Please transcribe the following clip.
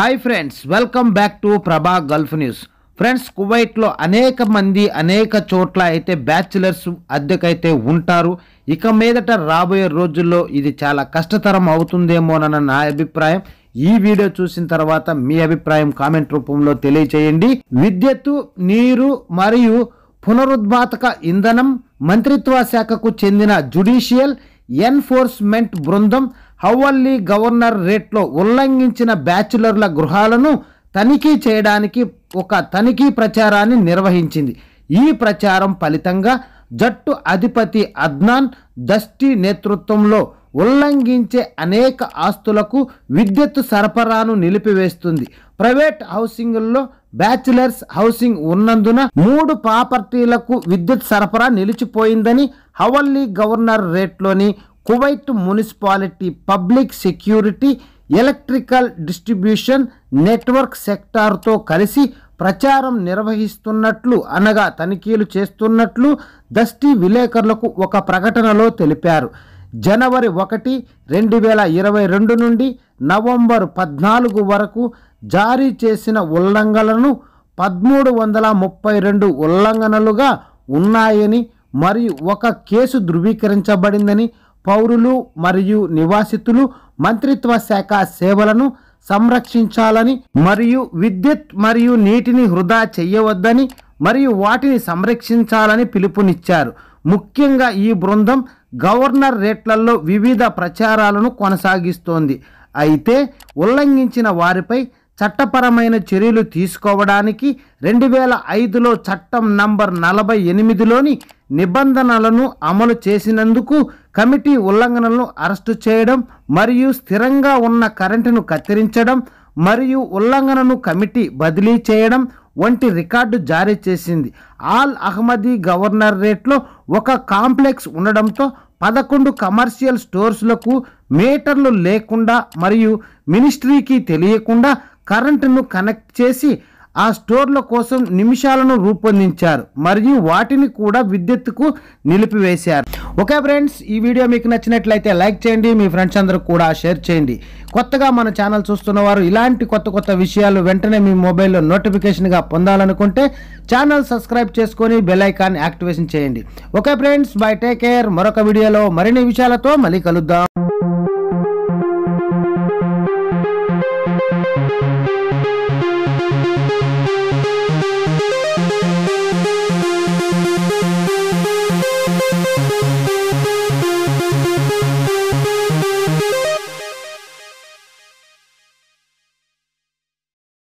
Hi friends welcome back to Prabha Gulf news friends కువైట్లో అనేక మంది అనేక చోట్ల అయితే బ్యాచిలర్స్ అద్దెకైతే ఉంటారు ఇక మీదట రాబోయే రోజుల్లో ఇది చాలా కష్టతరం అవుతుందేమోనన్న నా అభిప్రాయం ఈ వీడియో చూసిన తర్వాత మీ అభిప్రాయం కామెంట్ రూపంలో తెలియచేయండి విద్యుత్తు నీరు మరియు పునరుద్భాతక ఇంధనం మంత్రిత్వ శాఖకు చెందిన జుడిషియల్ ఎన్ఫోర్స్మెంట్ బృందం హౌవల్లీ గవర్నర్ రేట్లో ఉల్లంఘించిన బ్యాచులర్ల గృహాలను తనిఖీ చేయడానికి ఒక తనిఖీ ప్రచారాన్ని నిర్వహించింది ఈ ప్రచారం ఫలితంగా జట్టు అధిపతి అద్నాన్ దష్టి నేతృత్వంలో ఉల్లంఘించే అనేక ఆస్తులకు విద్యుత్ సరఫరాను నిలిపివేస్తుంది ప్రైవేట్ హౌసింగ్లో బ్యాచులర్స్ హౌసింగ్ ఉన్నందున మూడు ప్రాపర్టీలకు విద్యుత్ సరఫరా నిలిచిపోయిందని హవల్లీ గవర్నర్ రేట్లోని Kuwait municipality public security electrical distribution network సెక్టార్తో కలిసి ప్రచారం నిర్వహిస్తున్నట్లు అనగా తనిఖీలు చేస్తున్నట్లు దస్టీ విలేకరులకు ఒక ప్రకటనలో తెలిపారు జనవరి ఒకటి రెండు వేల ఇరవై రెండు నుండి నవంబర్ పద్నాలుగు వరకు జారీ చేసిన ఉల్లంఘనలను పదమూడు వందల ముప్పై రెండు ఉల్లంఘనలుగా ఉన్నాయని మరియు ఒక కేసు ధృవీకరించబడిందని పౌరులు మరియు నివాసితులు మంత్రిత్వ శాఖ సేవలను సంరక్షించాలని మరియు విద్యుత్ మరియు నీటిని వృధా చేయవద్దని మరియు వాటిని సంరక్షించాలని పిలుపునిచ్చారు ముఖ్యంగా ఈ బృందం గవర్నర్ రేట్లలో వివిధ ప్రచారాలను కొనసాగిస్తోంది అయితే ఉల్లంఘించిన వారిపై చట్టపరమైన చర్యలు తీసుకోవడానికి రెండు వేల ఐదులో చట్టం నంబర్ నలభై ఎనిమిదిలోని నిబంధనలను అమలు చేసినందుకు కమిటీ ఉల్లంఘనలను అరెస్టు చేయడం మరియు స్థిరంగా ఉన్న కరెంటును కత్తిరించడం మరియు ఉల్లంఘనను కమిటీ బదిలీ చేయడం వంటి రికార్డు జారీ చేసింది ఆల్ అహ్మదీ గవర్నర్ రేట్లో ఒక కాంప్లెక్స్ ఉండడంతో పదకొండు కమర్షియల్ స్టోర్స్లకు మీటర్లు లేకుండా మరియు మినిస్ట్రీకి తెలియకుండా కరెంటును కనెక్ట్ చేసి ఆ స్టోర్ల కోసం నిమిషాలను రూపొందించారు మరియు వాటిని కూడా విద్యుత్తుకు నిలిపివేశారు ఓకే ఫ్రెండ్స్ ఈ వీడియో మీకు నచ్చినట్లయితే లైక్ చేయండి మీ ఫ్రెండ్స్ అందరూ కూడా షేర్ చేయండి కొత్తగా మన ఛానల్ చూస్తున్నవారు ఇలాంటి కొత్త కొత్త విషయాలు వెంటనే మీ మొబైల్లో నోటిఫికేషన్గా పొందాలనుకుంటే ఛానల్ సబ్స్క్రైబ్ చేసుకొని బెల్ యాక్టివేషన్ చేయండి okay friends bye take care మరొక వీడియోలో మరిన్ని విషయాలతో మళ్ళీ కలుద్దాం Thank you.